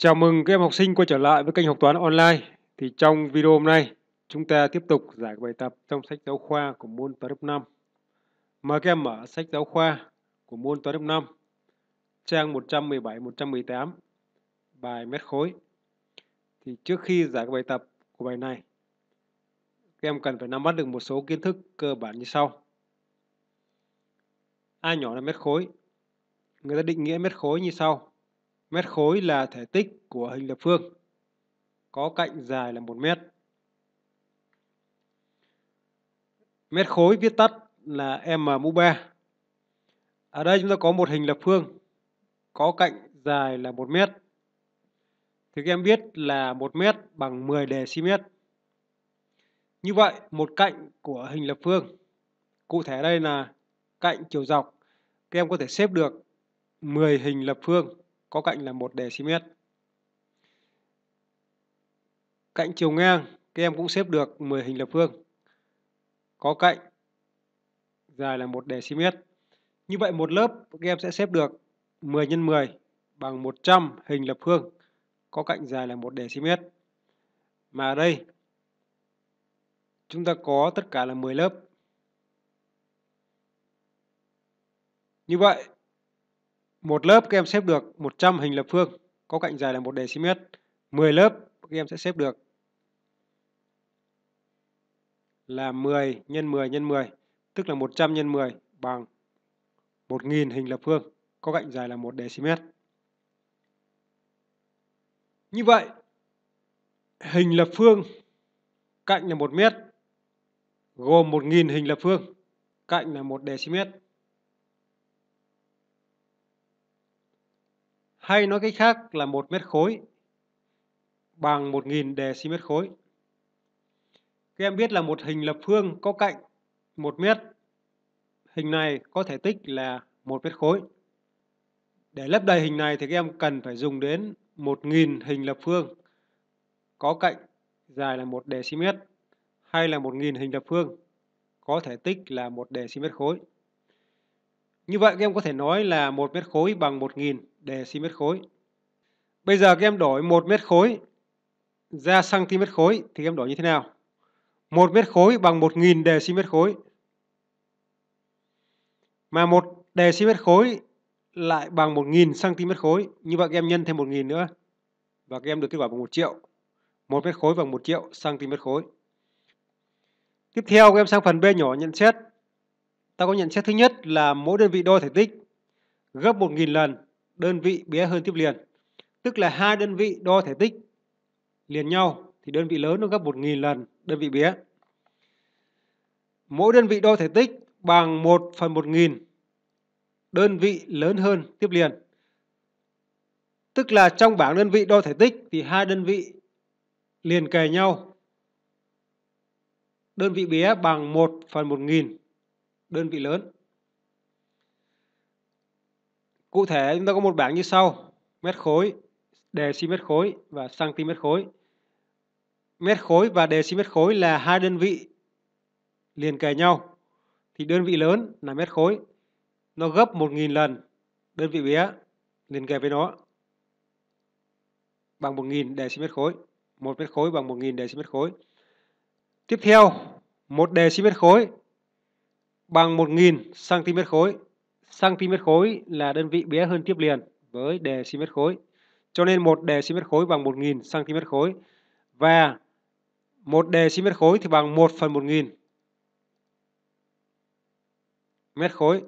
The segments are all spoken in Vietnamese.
Chào mừng các em học sinh quay trở lại với kênh học toán online. Thì trong video hôm nay, chúng ta tiếp tục giải bài tập trong sách giáo khoa của môn toán lớp 5. Mời các em mở sách giáo khoa của môn toán lớp 5, trang 117-118, bài mét khối. Thì trước khi giải bài tập của bài này, các em cần phải nắm bắt được một số kiến thức cơ bản như sau. A nhỏ là mét khối. Người ta định nghĩa mét khối như sau Mét khối là thể tích của hình lập phương có cạnh dài là 1 mét. Mét khối viết tắt là m mũ 3. Ở đây chúng ta có một hình lập phương có cạnh dài là 1 mét. Thì các em biết là 1 mét bằng 10 dm. Như vậy, một cạnh của hình lập phương, cụ thể đây là cạnh chiều dọc, các em có thể xếp được 10 hình lập phương có cạnh là một dm. Cạnh chiều ngang các em cũng xếp được 10 hình lập phương. Có cạnh dài là một dm. Như vậy một lớp các em sẽ xếp được 10 x 10 bằng 100 hình lập phương có cạnh dài là một dm. Mà ở đây chúng ta có tất cả là 10 lớp. Như vậy một lớp các em xếp được 100 hình lập phương có cạnh dài là một decimet. mét. 10 lớp các em sẽ xếp được là 10 x 10 x 10, tức là 100 x 10 bằng 1000 hình lập phương có cạnh dài là 1 decimet. Như vậy, hình lập phương cạnh là 1 mét gồm 1000 hình lập phương cạnh là 1 decimet. Hay nói cách khác là một mét khối bằng 1.000 decimet khối. Các em biết là một hình lập phương có cạnh 1 mét. Hình này có thể tích là 1 mét khối. Để lấp đầy hình này thì các em cần phải dùng đến 1.000 hình lập phương có cạnh dài là 1 decimet hay là 1.000 hình lập phương có thể tích là 1 decimet khối. Như vậy các em có thể nói là 1 mét khối bằng 1 đề xi mét khối. Bây giờ các em đổi 1 mét khối ra cm khối thì các em đổi như thế nào? 1 mét khối bằng 1 đề xi mét khối. Mà 1 xi mét khối lại bằng 1.000 cm khối. Như vậy các em nhân thêm 1.000 nữa. Và các em được kết quả bằng 1 triệu. 1 mét khối bằng 1 triệu cm khối. Tiếp theo các em sang phần B nhỏ nhận xét ta có nhận xét thứ nhất là mỗi đơn vị đo thể tích gấp 1.000 lần đơn vị bé hơn tiếp liền. Tức là hai đơn vị đo thể tích liền nhau thì đơn vị lớn nó gấp 1.000 lần đơn vị bé. Mỗi đơn vị đo thể tích bằng 1 phần 1.000 đơn vị lớn hơn tiếp liền. Tức là trong bảng đơn vị đo thể tích thì hai đơn vị liền kề nhau. Đơn vị bé bằng 1 phần 1.000 đơn vị lớn. Cụ thể chúng ta có một bảng như sau. Mét khối, deci mét khối và cm khối. Mét khối và deci mét khối là hai đơn vị liền kề nhau. Thì đơn vị lớn là mét khối. Nó gấp 1.000 lần đơn vị bé liền kề với nó bằng 1.000 deci mét khối. 1 mét khối bằng 1.000 deci mét khối. Tiếp theo, 1 deci mét khối bằng 1.000 cm khối. cm khối là đơn vị bé hơn tiếp liền với đề cm khối. Cho nên một đề cm khối bằng 1.000 cm khối và một đề cm khối thì bằng 1 phần 1.000 mét khối.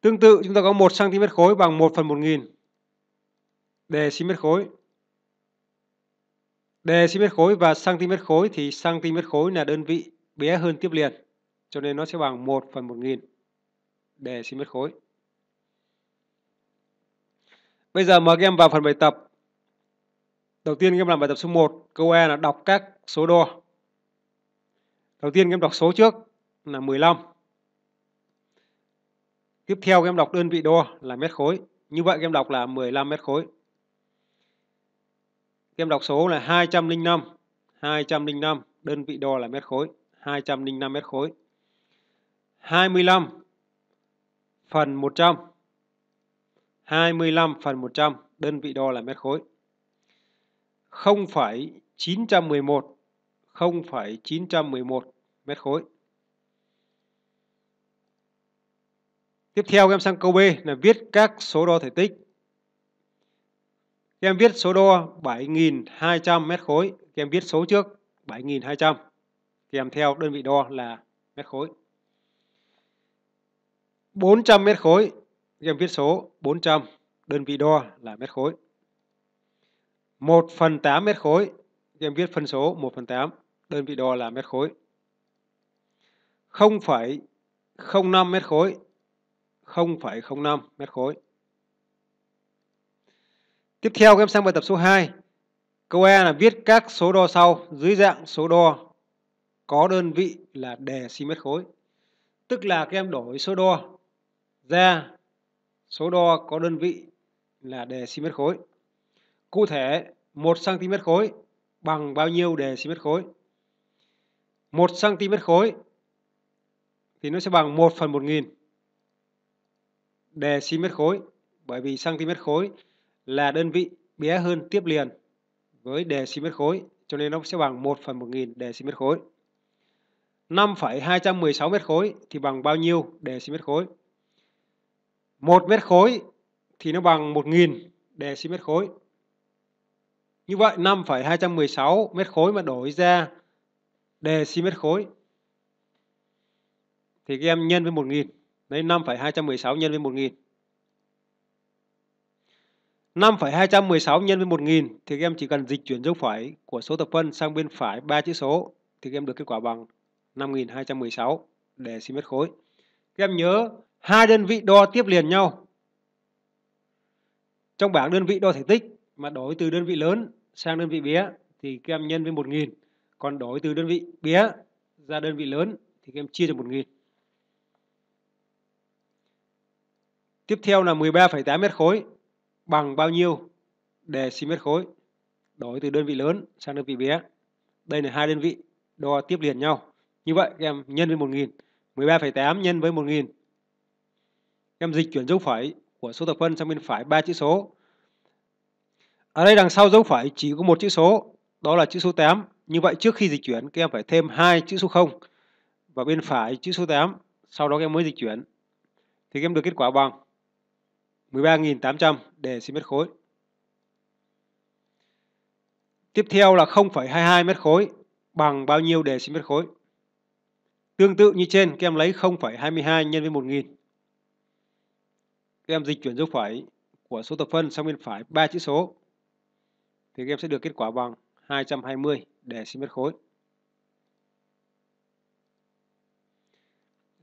Tương tự chúng ta có 1 cm khối bằng 1 phần 1.000 đề cm khối. Đề cm khối và cm khối thì cm khối là đơn vị bé hơn tiếp liền cho nên nó sẽ bằng 1 phần 1 nghìn xin mét khối. Bây giờ mời các em vào phần bài tập. Đầu tiên các em làm bài tập số 1, câu E là đọc các số đo. Đầu tiên các em đọc số trước là 15. Tiếp theo các em đọc đơn vị đo là mét khối. Như vậy các em đọc là 15 mét khối. Các em đọc số là 205, 205 đơn vị đo là mét khối. 205 mét khối. 25 phần 100. 25 phần 100, đơn vị đo là mét khối. 0,911 0,911 mét khối. Tiếp theo em sang câu B là viết các số đo thể tích. em viết số đo 7.200 mét khối. em viết số trước 7.200 kèm theo đơn vị đo là mét khối. 400 mét khối, em viết số 400, đơn vị đo là mét khối. 1 phần 8 mét khối, em viết phân số 1 phần 8, đơn vị đo là mét khối. 0,05 mét khối, 0,05 mét khối. Tiếp theo các em sang bài tập số 2. Câu E là viết các số đo sau dưới dạng số đo có đơn vị là đề xi mét khối. Tức là các em đổi số đo ra số đo có đơn vị là đề xi mét khối. Cụ thể 1 cm khối bằng bao nhiêu đề xi mét khối? 1 cm khối thì nó sẽ bằng 1 phần 1 nghìn mét khối bởi vì cm khối là đơn vị bé hơn tiếp liền với đề xi mét khối cho nên nó sẽ bằng 1 phần 1 nghìn xi mét khối. 5,216 mét khối thì bằng bao nhiêu đề xi mét khối? 1 mét khối thì nó bằng 1000 đề xi mét khối. Như vậy 5,216 mét khối mà đổi ra đề xi mét khối thì các em nhân với 1000. lấy 5,216 nhân với 1000. 5,216 nhân với 1000 thì các em chỉ cần dịch chuyển dấu phẩy của số thập phân sang bên phải ba chữ số thì các em được kết quả bằng 5,216 5216 dm khối. Các em nhớ hai đơn vị đo tiếp liền nhau. Trong bảng đơn vị đo thể tích mà đổi từ đơn vị lớn sang đơn vị bé thì các em nhân với 1000, còn đổi từ đơn vị bé ra đơn vị lớn thì các em chia cho 1000. Tiếp theo là 13,8 mét khối bằng bao nhiêu đề decimet khối? Đổi từ đơn vị lớn sang đơn vị bé. Đây là hai đơn vị đo tiếp liền nhau. Như vậy em nhân với 1000, 13,8 nhân với 1000. Em dịch chuyển dấu phẩy của số thập phân sang bên phải ba chữ số. Ở đây đằng sau dấu phẩy chỉ có một chữ số, đó là chữ số 8. Như vậy trước khi dịch chuyển các em phải thêm hai chữ số 0 và bên phải chữ số 8, sau đó các em mới dịch chuyển. Thì các em được kết quả bằng 13.800 đề cm khối. Tiếp theo là 0,22 mét khối bằng bao nhiêu đề cm khối? Tương tự như trên, các em lấy 0,22 nhân với 1000. Các em dịch chuyển dấu phẩy của số thập phân sang bên phải ba chữ số. Thì các em sẽ được kết quả bằng 220 để cm khối.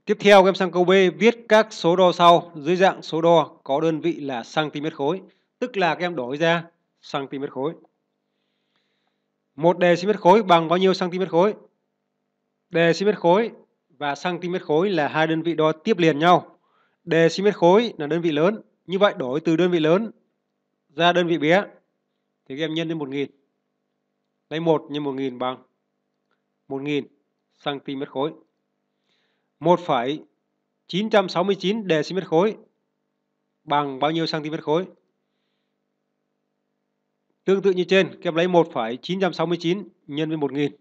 Tiếp theo các em sang câu B viết các số đo sau dưới dạng số đo có đơn vị là cm khối, tức là các em đổi ra cm khối. Một đề cm khối bằng bao nhiêu cm khối? Đề cm khối và cm khối là hai đơn vị đo tiếp liền nhau. Dm khối là đơn vị lớn. Như vậy đổi từ đơn vị lớn ra đơn vị bé thì các em nhân lên 1000. Lấy 1 nhân 1000 bằng 1000 cm khối. 1,969 dm khối bằng bao nhiêu cm khối? Tương tự như trên, các em lấy 1,969 nhân với 1000.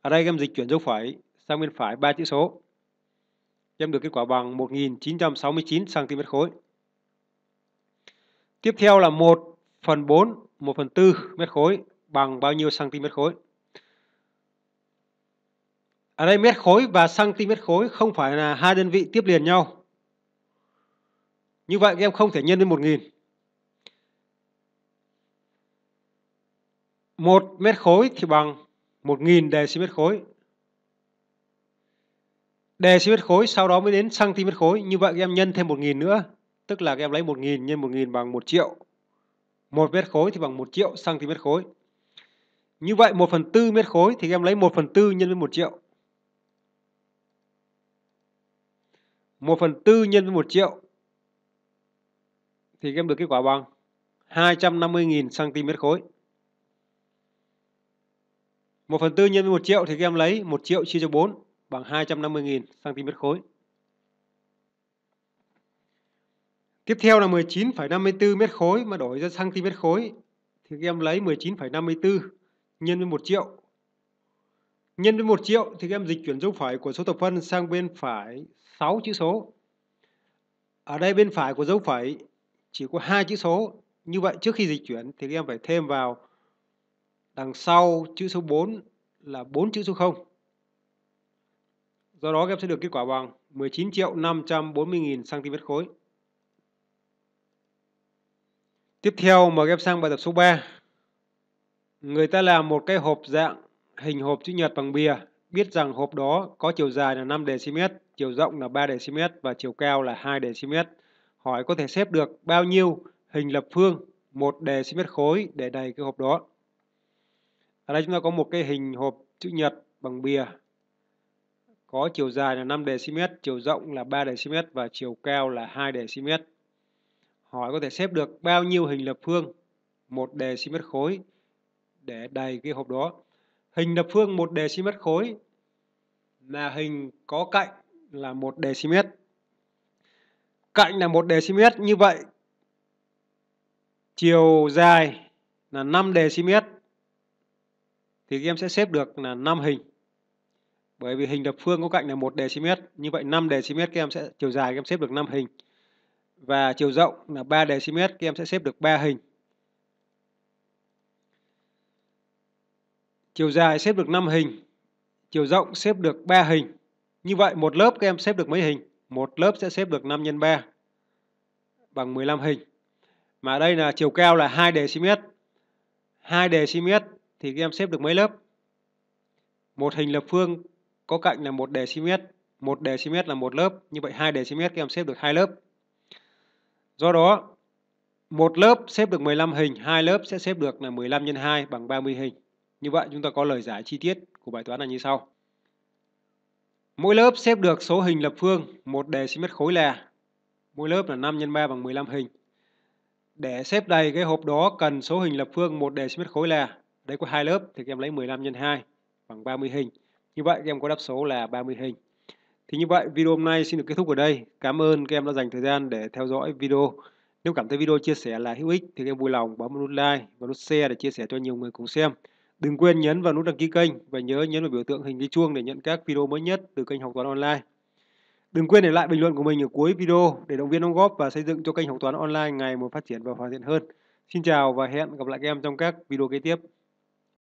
Ở đây các em dịch chuyển dấu phẩy sang bên phải 3 chữ số. Em được kết quả bằng 1969 cm khối. Tiếp theo là 1 phần 4, 1 phần 4 mét khối bằng bao nhiêu cm khối? Ở đây mét khối và cm khối không phải là hai đơn vị tiếp liền nhau. Như vậy các em không thể nhân lên 1000. 1 mét khối thì bằng 1000 dm khối đề xi mét khối sau đó mới đến cm khối như vậy các em nhân thêm 1.000 nữa tức là các em lấy 1.000 nhân 1.000 bằng 1 triệu một mét khối thì bằng 1 triệu cm khối như vậy 1 phần 4 mét khối thì các em lấy 1 phần 4 nhân với 1 triệu 1 phần 4 nhân với 1 triệu thì các em được kết quả bằng 250.000 cm khối 1 phần 4 nhân với 1 triệu thì các em lấy 1 triệu chia cho 4 bằng 250.000 cm khối. Tiếp theo là 19,54 mét khối mà đổi ra cm khối thì các em lấy 19,54 nhân với 1 triệu. Nhân với 1 triệu thì các em dịch chuyển dấu phẩy của số thập phân sang bên phải 6 chữ số. Ở đây bên phải của dấu phẩy chỉ có hai chữ số. Như vậy trước khi dịch chuyển thì các em phải thêm vào đằng sau chữ số 4 là 4 chữ số 0. Do đó các em sẽ được kết quả bằng 19 triệu 540 nghìn cm khối. Tiếp theo mời các em sang bài tập số 3. Người ta làm một cái hộp dạng hình hộp chữ nhật bằng bìa. Biết rằng hộp đó có chiều dài là 5 dm, chiều rộng là 3 dm và chiều cao là 2 dm. Hỏi có thể xếp được bao nhiêu hình lập phương 1 dm khối để đầy cái hộp đó. Ở đây chúng ta có một cái hình hộp chữ nhật bằng bìa có chiều dài là 5 dm, chiều rộng là 3 dm và chiều cao là 2 dm. Hỏi có thể xếp được bao nhiêu hình lập phương 1 dm khối để đầy cái hộp đó. Hình lập phương 1 dm khối là hình có cạnh là 1 dm. Cạnh là 1 dm như vậy chiều dài là 5 dm thì em sẽ xếp được là 5 hình. Bởi vì hình lập phương có cạnh là 1 decimet, như vậy 5 decimet các em sẽ chiều dài các em xếp được 5 hình. Và chiều rộng là 3 decimet các em sẽ xếp được 3 hình. Chiều dài xếp được 5 hình, chiều rộng xếp được 3 hình. Như vậy một lớp các em xếp được mấy hình? Một lớp sẽ xếp được 5 x 3 bằng 15 hình. Mà đây là chiều cao là 2 decimet. 2 decimet thì các em xếp được mấy lớp? Một hình lập phương có cạnh là một đề simet một đề simet là một lớp như vậy hai đề simet các em xếp được hai lớp do đó một lớp xếp được 15 hình hai lớp sẽ xếp được là 15 x 2 bằng 30 hình như vậy chúng ta có lời giải chi tiết của bài toán là như sau mỗi lớp xếp được số hình lập phương một đề simet khối là mỗi lớp là 5 x 3 bằng 15 hình để xếp đầy cái hộp đó cần số hình lập phương một đề simet khối là đấy có hai lớp thì các em lấy 15 x 2 bằng 30 hình như vậy các em có đáp số là 30 hình. Thì như vậy video hôm nay xin được kết thúc ở đây. Cảm ơn các em đã dành thời gian để theo dõi video. Nếu cảm thấy video chia sẻ là hữu ích thì các em vui lòng bấm nút like và nút share để chia sẻ cho nhiều người cùng xem. Đừng quên nhấn vào nút đăng ký kênh và nhớ nhấn vào biểu tượng hình cái chuông để nhận các video mới nhất từ kênh Học Toán Online. Đừng quên để lại bình luận của mình ở cuối video để động viên đóng góp và xây dựng cho kênh Học Toán Online ngày một phát triển và hoàn thiện hơn. Xin chào và hẹn gặp lại các em trong các video kế tiếp.